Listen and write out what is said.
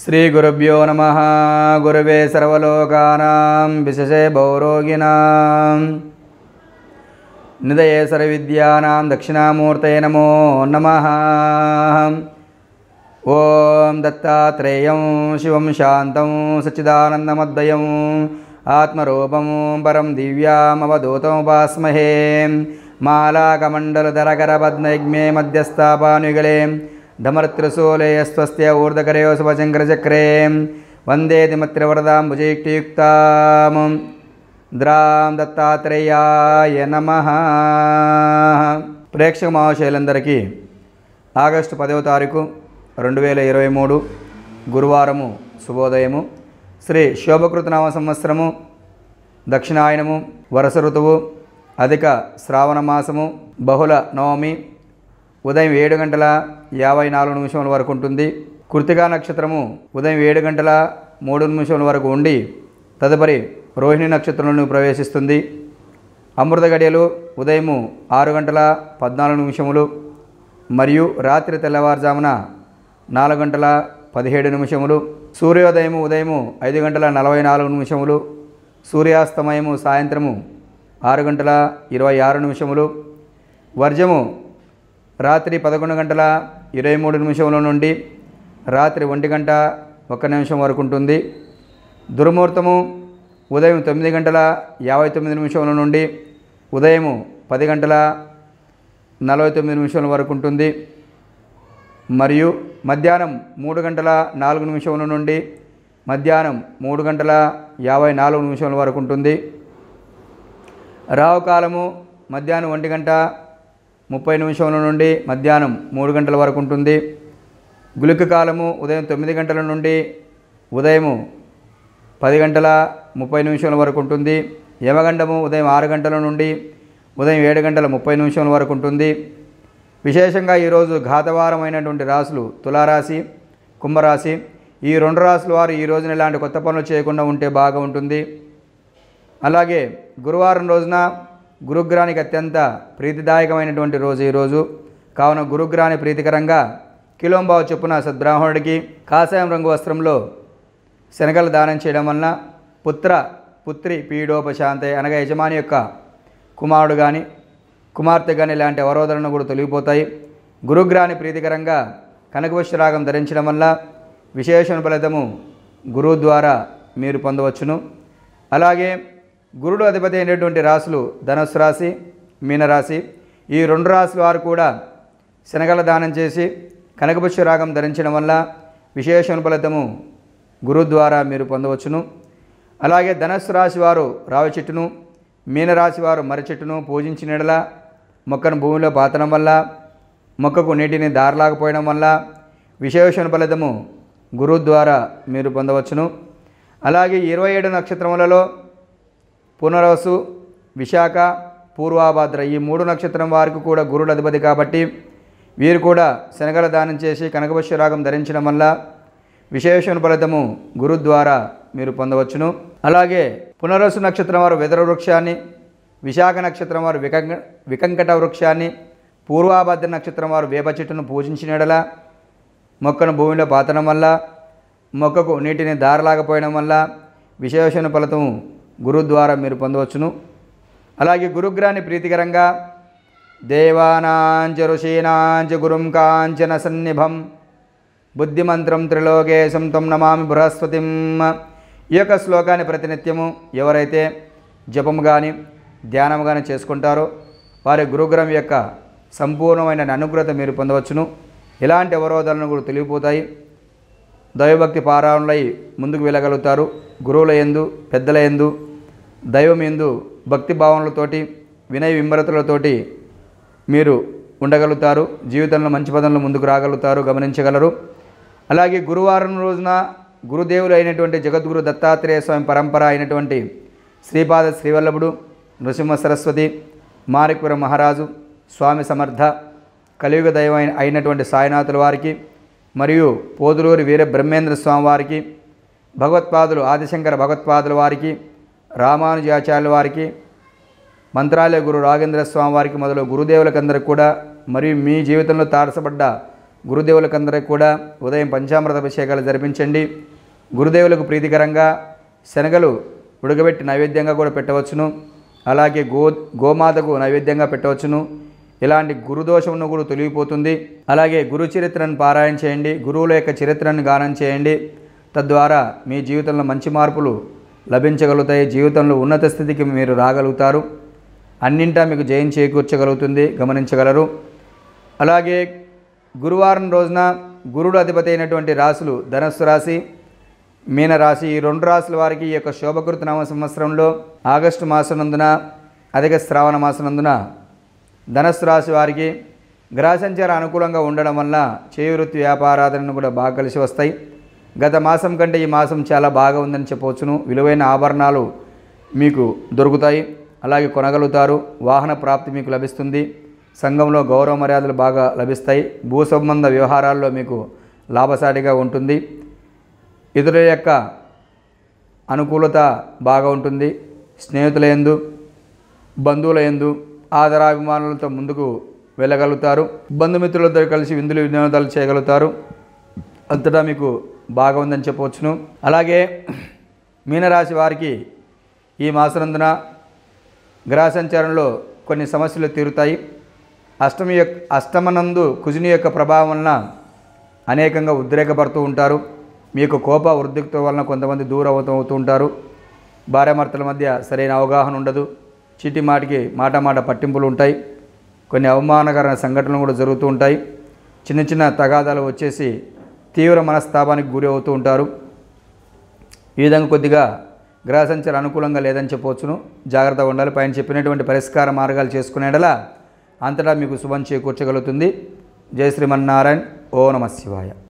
श्रीगुरुभ्यो नमः गुरवे सर्वलोकानां विशेषे भौरोगिणा निदये सर्वविद्यानां दक्षिणामूर्तये नमो नमः ॐ दत्तात्रेयं शिवं शान्तं सच्चिदानन्दमद्वयम् आत्मरूपं परं दिव्यामवधूतमुपास्महे मालाकमण्डलधरकरपद्मयज्ञे मध्यस्थापानुगले धमर्त्रिशूले ఊర్ధకరయో శుభశంకరచక్రే వందే वन्दे दिमत्रिवरदां ద్రాం దత్తాత్రేయాయ నమ ప్రేక్షక మహాశైలందరికీ ఆగస్టు పదవ తారీఖు రెండు వేల ఇరవై మూడు గురువారము శుభోదయము శ్రీ శోభకృతనామ సంవత్సరము దక్షిణాయనము వరస ఋతువు అధిక శ్రావణ మాసము బహుళ నవమి ఉదయం ఏడు గంటల యాభై నాలుగు నిమిషముల వరకు ఉంటుంది కృతికా నక్షత్రము ఉదయం ఏడు గంటల మూడు నిమిషముల వరకు ఉండి తదుపరి రోహిణి నక్షత్రంలో ప్రవేశిస్తుంది అమృత గడియలు ఉదయము ఆరు గంటల పద్నాలుగు నిమిషములు మరియు రాత్రి తెల్లవారుజామున నాలుగు గంటల పదిహేడు నిమిషములు సూర్యోదయము ఉదయము ఐదు గంటల నలభై నాలుగు నిమిషములు సూర్యాస్తమయము సాయంత్రము ఆరు గంటల ఇరవై ఆరు నిమిషములు వర్జము రాత్రి పదకొండు గంటల ఇరవై మూడు నిమిషముల నుండి రాత్రి ఒంటి గంట ఒక్క నిమిషం వరకు ఉంటుంది దుర్ముహూర్తము ఉదయం తొమ్మిది గంటల యాభై తొమ్మిది నిమిషముల నుండి ఉదయం పది గంటల నలభై తొమ్మిది నిమిషాల వరకు ఉంటుంది మరియు మధ్యాహ్నం మూడు గంటల నాలుగు నిమిషముల నుండి మధ్యాహ్నం మూడు గంటల యాభై నాలుగు నిమిషముల వరకు ఉంటుంది రావు కాలము మధ్యాహ్నం ఒంటి గంట ముప్పై నిమిషముల నుండి మధ్యాహ్నం మూడు గంటల వరకు ఉంటుంది గులిక కాలము ఉదయం తొమ్మిది గంటల నుండి ఉదయము పది గంటల ముప్పై నిమిషముల వరకు ఉంటుంది యమగండము ఉదయం ఆరు గంటల నుండి ఉదయం ఏడు గంటల ముప్పై నిమిషముల వరకు ఉంటుంది విశేషంగా ఈరోజు ఘాతవారమైనటువంటి రాసులు తులారాశి కుంభరాశి ఈ రెండు రాసుల వారు ఈ రోజున ఇలాంటి కొత్త పనులు చేయకుండా ఉంటే బాగా ఉంటుంది అలాగే గురువారం రోజున గురుగ్రానికి అత్యంత ప్రీతిదాయకమైనటువంటి రోజు ఈరోజు కావున గురుగ్రాని ప్రీతికరంగా కిలోంబావు చొప్పున సద్బ్రాహ్మణుడికి కాషాయం రంగు వస్త్రంలో శనగలు దానం చేయడం వలన పుత్ర పుత్రి పీడోపశాంతే అనగా యజమాని యొక్క కుమారుడు కానీ కుమార్తె కానీ ఇలాంటి అవరోధనలు కూడా తొలగిపోతాయి గురుగ్రాని ప్రీతికరంగా కనకవశ్వరాగం ధరించడం వల్ల విశేషణ ఫలితము గురువు ద్వారా మీరు పొందవచ్చును అలాగే గురుడు అధిపతి అయినటువంటి రాశులు ధనుసు రాశి మీనరాశి ఈ రెండు రాశుల వారు కూడా శనగల దానం చేసి కనకపుష్య రాగం ధరించడం వల్ల విశేష ఫలితము గురు ద్వారా మీరు పొందవచ్చును అలాగే ధనస్సు రాశి వారు రావి చెట్టును మీనరాశి వారు మర్రి చెట్టును పూజించిన ఎడల మొక్కను భూమిలో పాతడం వల్ల మొక్కకు నీటిని దారలాకపోయడం వల్ల విశేషణ ఫలితము గురువు ద్వారా మీరు పొందవచ్చును అలాగే ఇరవై ఏడు నక్షత్రములలో పునరవసు విశాఖ పూర్వాభాద్ర ఈ మూడు నక్షత్రం వారికి కూడా గురుడు అధిపతి కాబట్టి వీరు కూడా శనగల దానం చేసి కనకపక్ష రాగం ధరించడం వల్ల విశేషణ ఫలితము గురు ద్వారా మీరు పొందవచ్చును అలాగే పునరసు నక్షత్రం వారు వెదర వృక్షాన్ని విశాఖ నక్షత్రం వారు వికంక వికంకట వృక్షాన్ని పూర్వాభద్ర నక్షత్రం వారు వేప చెట్టును పూజించినడల మొక్కను భూమిలో పాతడం వల్ల మొక్కకు నీటిని దారలాగపోయడం వల్ల విశేషణ ఫలితం గురు ద్వారా మీరు పొందవచ్చును అలాగే గురుగ్రహాన్ని ప్రీతికరంగా దేవానాంచ ఋషీనాంచ గురుం కాంచన సన్నిభం బుద్ధిమంత్రం త్రిలోకేశం తం నమామి బృహస్పతి ఈ యొక్క శ్లోకాన్ని ప్రతినిత్యము ఎవరైతే జపము కానీ ధ్యానము కానీ చేసుకుంటారో వారి గురుగ్రహం యొక్క సంపూర్ణమైన అనుగ్రహత మీరు పొందవచ్చును ఇలాంటి అవరోధాలను కూడా తెలియపోతాయి దైవభక్తి పారాయణలై ముందుకు వెళ్ళగలుగుతారు గురువుల ఎందు పెద్దల ఎందు దైవం ఎందు భక్తి భావనలతోటి వినయ విమరతలతోటి మీరు ఉండగలుగుతారు జీవితంలో మంచి పదంలో ముందుకు రాగలుగుతారు గమనించగలరు అలాగే గురువారం రోజున గురుదేవులు అయినటువంటి జగద్గురు దత్తాత్రేయ స్వామి పరంపర అయినటువంటి శ్రీపాద శ్రీవల్లభుడు నృసింహ సరస్వతి మారిపుర మహారాజు స్వామి సమర్థ కలియుగ దైవం అయినటువంటి సాయినాథుల వారికి మరియు పోదులూరి వీర బ్రహ్మేంద్ర స్వామి వారికి భగవత్పాదులు ఆదిశంకర భగవత్పాదుల వారికి రామానుజాచార్యుల వారికి మంత్రాలయ గురు రాఘేంద్ర స్వామి వారికి మొదలు గురుదేవులకందరికి కూడా మరియు మీ జీవితంలో తారసపడ్డ గురుదేవులకందరికి కూడా ఉదయం పంచామృత అభిషేకాలు జరిపించండి గురుదేవులకు ప్రీతికరంగా శనగలు ఉడకబెట్టి నైవేద్యంగా కూడా పెట్టవచ్చును అలాగే గో గోమాతకు నైవేద్యంగా పెట్టవచ్చును ఇలాంటి గురుదోషమును కూడా తొలిగిపోతుంది అలాగే గురు చరిత్రను పారాయణ చేయండి గురువుల యొక్క చరిత్రను గానం చేయండి తద్వారా మీ జీవితంలో మంచి మార్పులు లభించగలుగుతాయి జీవితంలో ఉన్నత స్థితికి మీరు రాగలుగుతారు అన్నింటా మీకు జయం చేకూర్చగలుగుతుంది గమనించగలరు అలాగే గురువారం రోజున గురుడు అధిపతి అయినటువంటి రాశులు ధనస్సు రాశి మీనరాశి ఈ రెండు రాశుల వారికి ఈ యొక్క శోభకృత నామ సంవత్సరంలో ఆగస్టు మాసనందున అధిక శ్రావణ మాసనందున ధనస్సు రాశి వారికి గ్రహ సంచార అనుకూలంగా ఉండడం వల్ల చేయువృత్తి వ్యాపారాధనను కూడా బాగా కలిసి వస్తాయి గత మాసం కంటే ఈ మాసం చాలా బాగా ఉందని చెప్పవచ్చును విలువైన ఆభరణాలు మీకు దొరుకుతాయి అలాగే కొనగలుగుతారు వాహన ప్రాప్తి మీకు లభిస్తుంది సంఘంలో గౌరవ మర్యాదలు బాగా లభిస్తాయి భూ సంబంధ వ్యవహారాల్లో మీకు లాభసాటిగా ఉంటుంది ఇతరుల యొక్క అనుకూలత బాగా ఉంటుంది స్నేహితుల ఎందు బంధువుల ఎందు ఆదరాభిమానులతో ముందుకు వెళ్ళగలుగుతారు బంధుమిత్రులతో కలిసి విందులు వినోదాలు చేయగలుగుతారు అంతటా మీకు బాగా ఉందని చెప్పవచ్చును అలాగే మీనరాశి వారికి ఈ మాసనందున గ్రహ సంచారంలో కొన్ని సమస్యలు తీరుతాయి అష్టమి యొక్క అష్టమనందు కుజుని యొక్క ప్రభావం వలన అనేకంగా ఉద్రేకపడుతూ ఉంటారు మీకు కోప వృద్ధిక్త వలన కొంతమంది దూరం అవుతూ ఉంటారు భార్యామర్తల మధ్య సరైన అవగాహన ఉండదు చీటి మాటికి మాట మాట పట్టింపులు ఉంటాయి కొన్ని అవమానకర సంఘటనలు కూడా జరుగుతూ ఉంటాయి చిన్న చిన్న తగాదాలు వచ్చేసి తీవ్ర మనస్తాపానికి గురి అవుతూ ఉంటారు ఈ విధంగా కొద్దిగా గ్రహ సంచారం అనుకూలంగా లేదని చెప్పవచ్చును జాగ్రత్తగా ఉండాలి పైన చెప్పినటువంటి పరిష్కార మార్గాలు చేసుకునేలా అంతటా మీకు శుభం చేకూర్చగలుగుతుంది జయ శ్రీమన్నారాయణ ఓ నమ శివాయ